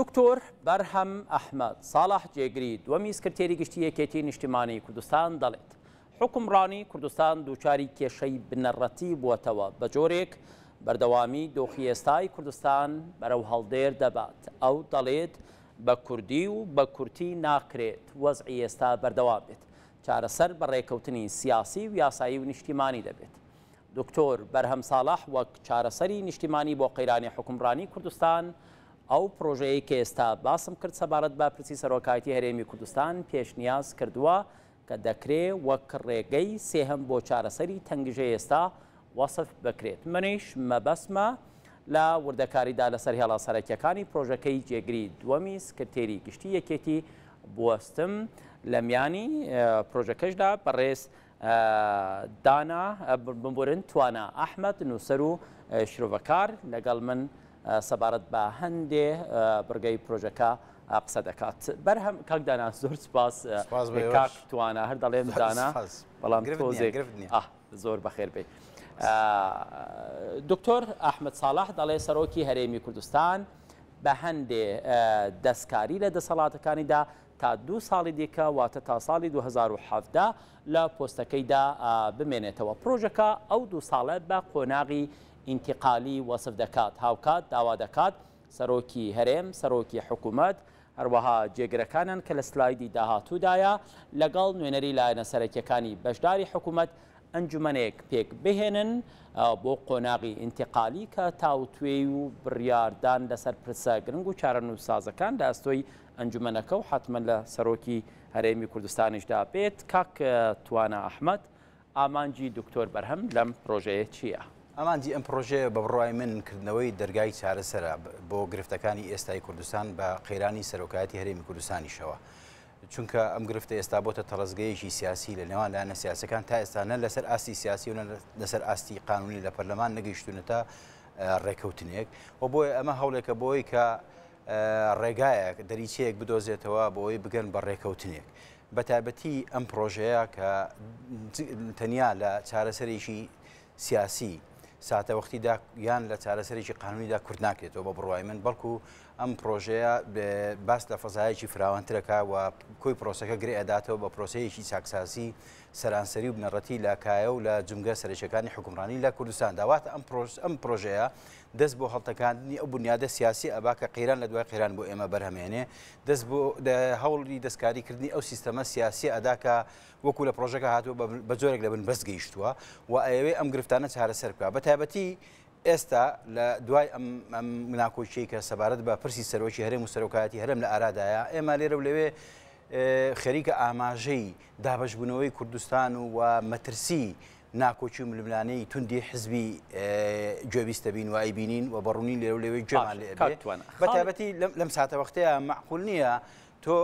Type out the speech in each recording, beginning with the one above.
دکتۆر بەرهەم ئەحمد ساڵح جێگری دووەمی سکرتێری گشتی یەکێتی نیشتیمانی کوردستان دەڵێت حکمڕانی کوردستان دووچاری کێشەی بنەڕەتی بووەتەوە بە جۆرێک بەردەوامی دۆخیێستای کوردستان بەرەو هەڵدێر دەبات ئەو دەڵێت بە کوردی و بە کورتی ناکرێت وەز ئێستا بەردەوا بێت چارەسەر بە ڕێکەوتنی سیاسی و یاسایی و نیشتیمانی دەبێت دکتۆر بەرهەم ساڵح وەک چارەسەری نیشتیمانی بۆ قەیرانی حکمڕانی کوردستان و ئەو پرۆژەیە کە ئێستا باسم کرد سەبارەت با پرسی سەرۆکایەتی هەرێمی کوردستان پێشنیاز کردووە کە دەکرێ وەک ڕێگەی سێهم بۆ چارەسەری تەنگژە ئێستا وەصف بکرێت منیش مەبەسمە لە وردەکاریدا لەسەر هێڵا سەرەکیەکانی پرۆژەکەی جێگری دووەمی سکرتێری گشتی یەکێتی بوەستم لە میانی پرۆژەکەشدا بەڕێز دانا بمبورن توانە ئەحمد نووسەر و شرۆڤەکار لەگەڵ من سەبارەت بە هەندێ بگەی پرۆژەکە قسە دەکات بەرهەم کاکدانا زۆر سپاس کاک توانە هەر دەڵێم دانا بەڵام تۆزێک زۆر بەخێر بێ. دکتۆر ئەحمد ساڵاح دەڵێ سەرۆکی هەرێمی کوردستان بە هەندێ دەستکاری لە دەسەڵاتەکانیدا تا دو ساڵی دیکە واتە تا ساڵی 2017 لە پۆستەکەیدا بمێنێتەوە پرۆژەکە ئەو دو ساڵەت بە قۆناغی ئینتیقالی وەسف دەکات هاوکات داوا دەکات سەرۆکی هەرێم سەرۆکی حکوومەت هەروەها جێگرەکانن کە لە سلایدی داهاتوودایە لەگەڵ نوێنەری لایەنە سەرەکیەکانی بەشداری حکوومەت ئەنجومەنێک پێک بهێنن بۆ قۆناغی ئینتیقالی کە تاوتێ و بڕاردان لەسەر پرسە گرنگ و چارە نووسازەکان داستۆی ئەنجومەنەکە و حتممە لە سەرۆکی هەرێمی کوردستانیشدا بێت کاک توانە ئەحمد ئامانجی دکتۆر بەرهەم لەم پرۆژەیە چییە؟ ئەمانجی ئەم پرۆژەیە بە بڕای منکردنەوەی دەرگای چارەسەرە بۆ گرفتەکانی ئێستای کوردستان بە قەیرانی سەرۆکایەتی هەرێمی کوردستانیشەوە. چونکە ئەم گرفتە ئێستا بۆتە تەڕزگەیەکی سیاسی لە نێوان لاەنە سیاسەکان تا ئێستا نە لەسەر ئاستی سیاسی و لەسەر ئاستی قانونی لە پەرلەمان نەگەیشتونەتە ڕێکەوتنێک و بۆی ئەمە هەوڵێکە بۆی کە ڕێگایەک دەریچەیەک بدۆزێتەوە بۆی بگەن بە ڕێکەوتنێک. بەتابەتی ئەم پرۆژەیە کە تەنیا لە چارەسەرێکی سیاسی ساتە وەختیدا یان لە چارەسەرێکی قانونیدا کورد ناکرێتەوە بە بڕوای من بەڵکو ئەم پرۆژەیە باس لە فەزایەکی فراوانترەکە و کۆی پرۆسەکە گرێ ئەداتەوە بە پرۆسەیەکی چاکسازی سەرانسەری و بنەڕەتی لاکایە و لە جمگە سەرشەکانی حکومڕانی لە کوردستان داواتە ئەم ئەم پرۆژەیە دەست بۆ هەڵتەکاندنی ئەو بنیادە سیاسی ئەباکە قیران لە دوای قیران بۆ ئێمە بەرهەمێنێ دەست بۆ هەوڵی دەستکاریکردنی ئەو سیستەمە سیاسی ئەداکە وەکو لە پرۆژەکە هاتووە بە جۆرێک لە بن بەست گەیشتووە و ئەوێ ئەم گرفتانە چارەسەر بکە بە تایبەتی ئێستا لە دوای ئەم مناکۆچی کە سەبارەت بە پرسی سەرۆکی هەرێم و سەرۆکایەتی هەرم لە ئارادایە ئێمە لێرە و لەوێ خەریکە ئاماژەی دابشبوونەوەی کوردستان و مەترسی ناکۆچی و ململانەی توندی حزبی جێویستە بین وای بینین و بەڕوونی لێو لەوێ جوان بەتابەتی لەم ساتە وەختەیە معقول نییە تۆ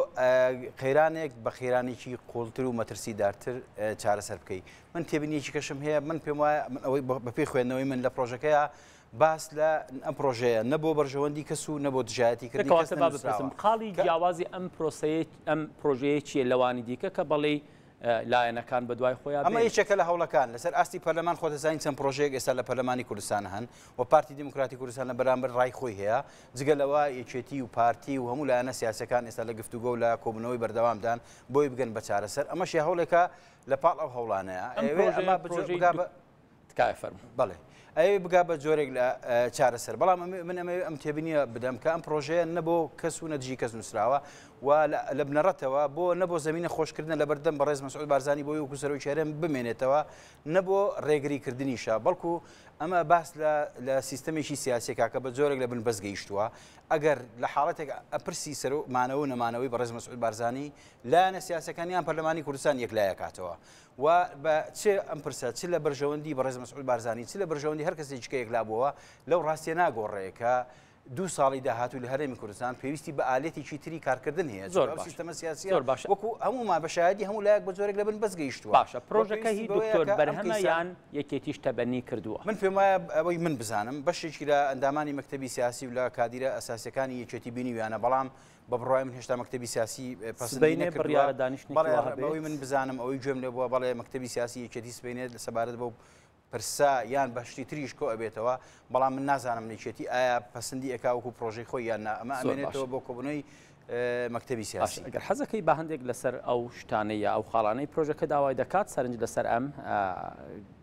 قەیرانێک بە خێرانێکی قۆڵتر و مەترسی دارتر چارەسەر بکەیت من تێبینیەکی کەشم هەیە من پێم وایە ئەوەی بەپی خوێندنەوەی من لە پرۆژەکەیە باس لە ئەم پرۆژەیە نەبوو بەرژەوەندی کەس و نەبوو دژایەتی کردن خاڵی جیاوازی ئەم پرۆسەیە ئەم پرۆژەیە چیە لەوانی دیکە کە بەڵێ لایەنەکان بە دوای خۆیان ئەمە یچەکە لە هەوڵەکان لەسەر ئاستی پەرلەمان خۆتەزانین چەند پرۆژێک ئێستا لە پەرلەمانی کوردستان هەن و پارتی دموکراتی کوردستان لە بەرامبەر ڕای خۆی هەیە جگەلەوە یەکێتی و پارتی و هەموو لایەنە سیاسەکان ئێستا لە گفتوگۆ لە کۆبنەوەی بەردەوامدان بۆی بگەن بە چارەسەر ئەمەش هەوڵێکە لە پاڵ ئەو هەوڵانەیە ئەمە بەڵێ. أي بقى بە لا لە چارەسەر بەڵام من ئەمە ئەم تێبینیە بدەم کە ئەم نبو كسو نتجي و نەجی ولا نووسراوە رتوا بو نبو بۆ خوش زمینە خۆشکردن لە مسعود بارزاني بو مەسعود بارزانانی بمينه وکوسەر نبو ريغري كردني شا بلكو أما بحث لا لا سيستم شي سياسي جۆرێک لە لبن بس ئەگەر لە لحالتك أبرسي سەر معنوي مانەوە و مسعود بارزاني لا مەسعود بارزانانی لایەنە سیاسەکانیان پەرلەمانی کوردستان یەکلایەکاتەوە و بە چێ ئەم پرسە چ لە بەرژەوەندی بە ڕێز مەسعود ئەوروپی هەر کەسی چکەیەک لابووەوە لەو ڕاستیە ناگۆڕێەکە دو ساڵی داهاتوو لە هەرێمی کوردستان پێویستی بە ئالێتیی تری کارکردن هەیە زۆر سیستەمە سیاسی زۆر باش وەکو هەموومان بە شایدی هەموو لایەک بە زۆرێک لە بن بەزگەیشتوە باشە پرۆژەکە هی دکتۆر بەرهەمەیان یەکێتیش تەبەنی کردووە من پێم وایە ئەوەی من بزانم بەشێکی لە ئەندامانی مەکتتەبی سیاسی و لە کادیرە ئەساسەکانی یەکێتی بینی ویانە بەڵام بە بڕای من هێشتا مەکتتەبی سیاسی پسبینێ بڕیاە دانیشتنەوەی من بزانم ئەوەی گوێم لێ بووە بەڵێ مەکتتەبی سیاسی یەکێتی سبینێت لە سەبارەت بەو پرسا یان بەشتی تریش کۆ ئەبێتەوە بەڵام من نازانم نێچێتی ئایا پسەندی ئەکاوکو پرۆژەی خۆی یان ئەمە ئەمێنێتەوە بۆ کۆبنەوەی مەکتتەبی سیاسی گەر حەزەکەی بە هەندێک لەسەر ئەو شتانەیە ئەو خاڵانەی پرۆژەکە داوای دەکات سەرنج لەسەر ئەم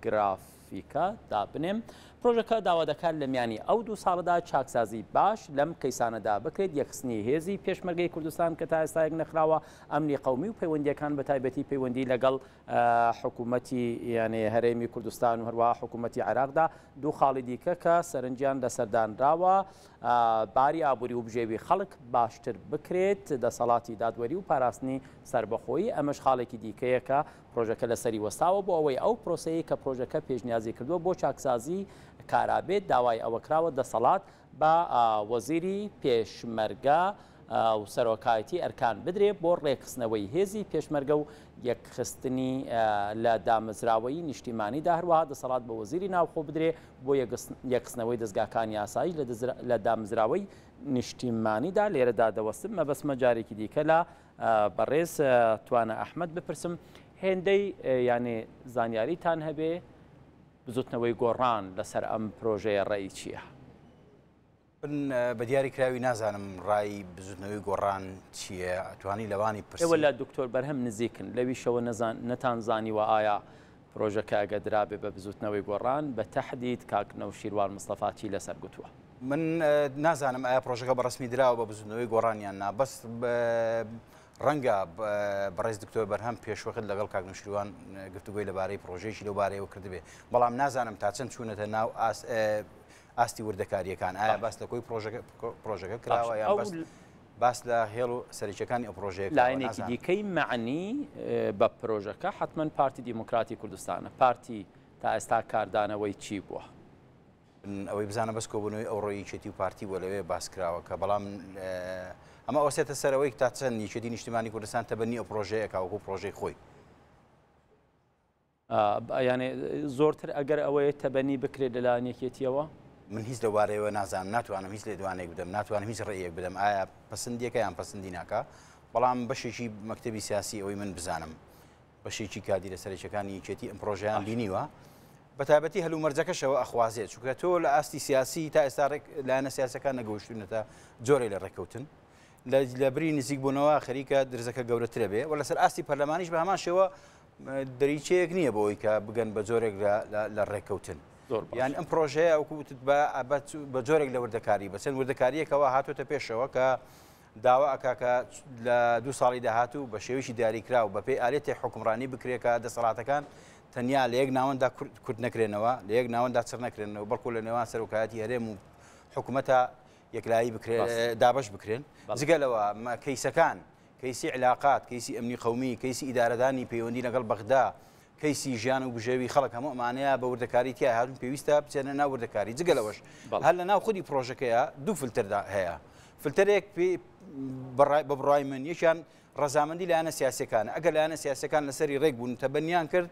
گراف ترافیکە دابنێم پرۆژەکە داوا دەکات لە میانی ئەو دوو ساڵدا چاکسازی باش لەم کەیسانەدا بکرێت یەخستنی هێزی پێشمەرگەی کوردستان کە تا ئێستاەک نەخراوە ئەمنی قومی و پەیوەندیەکان بە تایبەتی پەیوەندی لەگەڵ حکوومەتی یعنی هەرێمی کوردستان و هەروە حکوومەتی عراقدا دوو خاڵی دیکە کە سەرنجیان لە سەردانراوە باری ئابووری و بژێوی خەڵک باشتر بکرێت دەسەڵاتی دادوەری و پاراستنی سربەخۆی ئەمەش خاڵێکی دیکەیەکە پرۆژەکە لەسەری وەستاوە بۆ ئەوەی ئەو پرۆسەیە کە پرۆژەکە پێشنیاز ئاماژەسازی کردووە بۆ چاکسازی کارابێت داوای ئەوە کراوە دەسەڵات بە وەزیری پێشمەرگە و سەرۆکایەتی ئەرکان بدرێ بۆ ڕێکخستنەوەی هێزی پێشمەرگە و یەکخستنی لە دامزراوەی نیشتیمانی داهروەها دەسەڵات بە وەزیری ناوخۆ بدرێ بۆ یەکخستنەوەی دەستگاکانی ئاسایی لە دامزراوەی نیشتیمانیدا لێرەدا دەوەستم مە بەسمە جارێکی دیکە لە بەڕێز توانە ئەحمد بپرسم هێندەی یانێ زانیاریتان هەبێ بزوتنەوەی گۆڕان لەسەر ئەم پرۆژەیە ڕێی چییە؟ بە دیاری کراوی نازانم ڕای بزودنەوەی گۆڕان چییە ئەتوانی لەوانی پرەوە لە دکتۆر بەرهەم نزیکن لەویشەوە نەتانزانی و ئایا پرۆژەکە ئەگە درابێ بە بزودنەوەی گۆڕان بە تەحدید کاک نەوشیروان مستەفاتی لەسەر گوتووە. من نازانم ئایا پرۆژەکە بەڕسمی درراوە بە بزودنەوەی گۆڕانیان نابەست ڕەنگە بەڕێز دکتۆر بەرهەم پێشوەخت لەگەڵ کاگنشتوان گفتوگوی لەبارەی پرۆژێکی لەوبارەیەوە کردبێ بەڵام نازانم تا چەند چوونەتە ناو ئاستی وردەکاریەکان ئایا باس لە کۆی پرۆژەکە کراوە یان باس لە هێڵ و سەرچەکانی ئەو پرۆژێک لاەنێکی دیکەی معنی بە پرۆژەکە حتمما پارتی دیموکراتی کوردستانە پارتی تا ئێستا کاردانەوەی چی بووە ئەوەی بزانە بەس کۆبوونەوەی ئەو ڕۆیی چێتی و پارتی وە لەوێ باسکراوە کە بەڵام ئەمە ئەوسێتە سەرەوەی تا چەند نیشەدی نیشتیمانی کوردستان تەبنی ئەو پرۆژەیەکە وەکو پرۆژەی خۆی یانێ زۆرتر ئەگەر ئەوەیە تەبەنی بکرێت لە لاەنێکێتیەوە من هیچ دەوارەوە نازانم ناتوانم هیچ لێ دوانێک بدەم ناتوانم هیچ ڕێیەک بدەم ئایا پسندیەکە یان پسەندی ناکە بەڵام بەشێکی مەکتتەبی سیاسی ئەوی من بزانم بەشێکی کادی لە سەرچەکانی چێتی ئەم پرۆژیان بینیوە بەتابەتی هەلو مەرجەکەشەوە ئەخوازێت چکە تۆ لە ئاستی سیاسی تا ئێستا لایەنە سیاسەکان نەگەشتونەتە جۆرەی لە ڕێککەوتن لە بری نزیک بوونەوە خەریکە درزەکە گەورەترە بێ و لەسەر ئاستی پەرلەمانیش بە هەمان شێوە دەریچەیەک نییە بۆەوەی کە بگەن بە جۆرێک لە ڕێککەوتن یان ئەم پرۆژەیە ئەوکووتت بە جۆرێک لە وردەکاری بە چەند وردەکاریەکەەوە هاتوتە پێشەوە کە داوا ئەکاکە لە دو ساڵی داهاتوو بە شێویشی دیاریکرااو بە پێی ئالێتی حکمڕانی بکرێکە دەسەڵاتەکان تەنیا لە یەک ناوەندا کورد نەکرێنەوە لە یەک ناوەندا چر نەکرێنەوە بەڵکو لە نێوان سەرۆکایەتی هەرێم و حکوومەتە يكلاي بكرين آه، دابش بكرين زقلوا آه، ما كيس كان كيس علاقات كيس أمني قومي كيس إدارة داني بيوندي نقل بغداد كيس جان وبجوي خلق هم معناه بوردكاري تيا هذا بيوستا بتنا نا بوردكاري زقلواش هلا نا خدي بروجكت كيا دو فلتر دا هيا فلتريك بي براي ببراي من يشان رزامندي لأن سياسي كان أقل لأن سياسي كان لسري ريك بون تبنيان كرد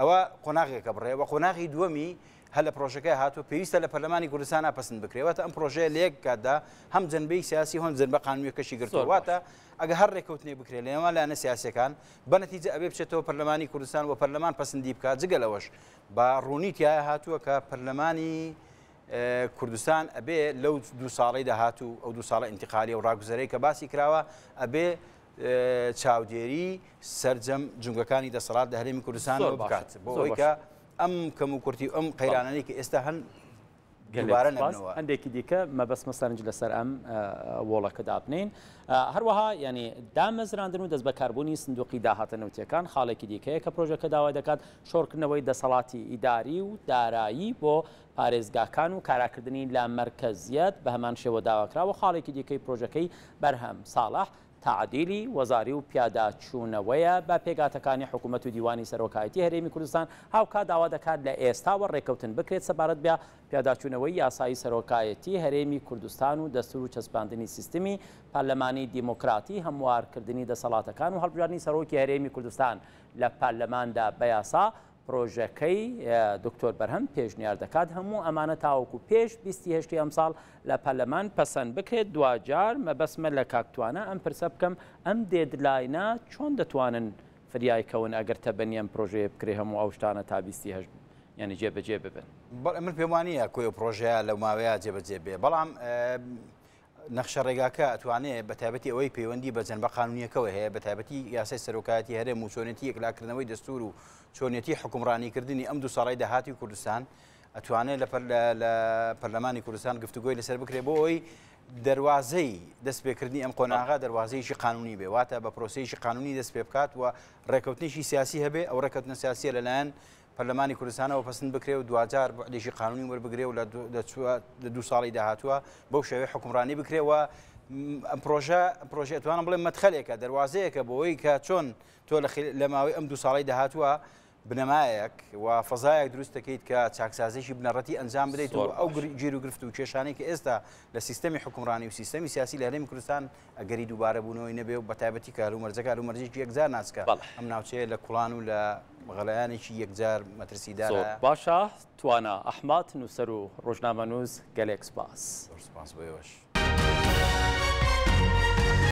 أو قناغي كبري وقناغي دومي هەل لە پرۆژەکە هاتوو پێویستە لە پەرلەمانی کوردستان ناپسند بکرێتە ئەم پرۆژەیە لەیەک کاتدا هەم جنبەی سیاسی هۆن جنبە قانونیەکەشی گرتوواتە ئەگە هەر ڕێکوتنی بکرێت لە ئێمە لاەنە سیاسەکان بەنەتیجە ئەبێ بچێتەوە پەرلەمانی کوردستان و پەرلەمان پسندی بکات جگەلەوەش بە ڕوونی تایە هاتووە کە پەرلەمانی کوردستان ئەبێ لەو دو ساڵی داهاتوو ئەو دو ساڵە انتقالی و ڕاگوزەرەی کە باسی کراوە ئەبێ چاودێری سرجەم جنگەکانی دەسەڵات لە هەرێمی کوردستان بکات بۆ ئەوی کە ئەم کەم و کورتی ئەم قەیرانانی کە ئێستا هەن هەندێکی دیکە مەبەسمە سەرنج لەسەر ئەم وڵەکە دابنین هەروەها ینی دامەزراندن و دەست بەکاربوونی سندوقی داهاتە نوتیەکان خاڵێکی دیکەیە کە پرۆژەکە داوای دەکات شۆڕکردنەوەی دەسەڵاتی ئیداری و دارایی بۆ پارێزگاکان و کاراکردنی لە مرکزیەت بە هەمان شێوە داواکراوە خاڵێکی دیکەی پرۆژەکەی بەرهەم ساڵح تععادیلی وەزاری و پیادا چوونەوەیە بە پێگاتەکانی حکوومەت و دیوانی سەرۆکایەتی هەرێمی کوردستان هاوکات داوا دەکات لە ئێستاوە ڕێکەوتن بکرێت سەبارەت بیا پیاداچوونەوەی یاسایی سەرۆکایەتی هەرێمی کوردستان و دەستور و چەسپاندنی سیستمی پارلەمانی دیموکراتی هەموارکردنی دەسەڵاتەکان و هەڵبژانی سەرۆکی هەرێمی کوردستان لە پارلەماندا بەیاسا پرۆژەکەی دکتۆر بەرهەم پێشنیار دەکات هەموو ئەمانە تاوەکو پێش بیستی هشتی ئەم ساڵ لە پەلەمان پەسەند بکرێت دوجار مەبەسمە لە کاکتوانە ئەم پرسە بکەم ئەم دێدلاینە چۆن دەتوانن فریایکەون ئەگەر تەبەنیەم پرۆژێ بکرێ هەموو ئەو شتانە تا بیستی هەشت یعنی جێبەجێ ببن. من پێوانە کوێ پرۆژەیە لە ماوەیە جێبەجێ بێ بەڵام نەخشە ڕێگاکە ئەتوانێت بە تایبەتی ئەوەی پەیوەندی بە جەنبە قانونیەکەەوە هەیە بە تایبەتی یاسای سەرۆکایەتی هەرێ و چۆنێتی یەکلاکردنەوەی دەستور و چۆنێتی حکومڕانیکردنی ئەم دو ساڵی داهاتی کوردستان ئەتوانێت لە پەرلەمانی کوردستان گفتوگوۆی لەسەر بکرێ بۆ ئەوی دەواازەی دەستپێکردنی ئەم قۆناغا دەواازەیەشی قانونی بێ واتە بە پرۆسیشی قانونی دەست پێ بکات و ڕێککەوتنیشی سیاسی هەبێ ئەو ڕێککەوتنە سیاسی لەلایەن پەرلەمانی کوردستانەوە پسند بکرێ و دوجار دیشی قانونی وەربگرێ و لە دو ساڵی داهاتوە بەو شێوەی حکومڕانی بکرێەوە پرۆژە پرۆژێتوانم بڵێ مەتخەلێکە دەواازەیەکە بۆەوەی کە چۆن تۆ لە ماوەی ئەم دو ساڵی داهاتوە بنەمایەک و فەزایەک دروست دەکەیت کە چاکسازیشی بنەڕەتی ئەنجام بدەیت و ئەو گیر و گرفت و کێشانەی کە ئێستا لە سیستمی حکومڕانی و سیستمی سیاسی لە هەرێمی کوردستان ئەگەری دووبارە بوونەوەی نەبێ و بەتابەتی کار و مەرجەکار و مەرجێکی یەکجار ناچکە ئەم ناوچەیە لە کوڵان و لە غەلایانێکی یەکجار مەترسیدار باشە توانە ئەحمات نووسەر و ڕۆژنامە نووز گەلێکسپاس سپاس بەوەش.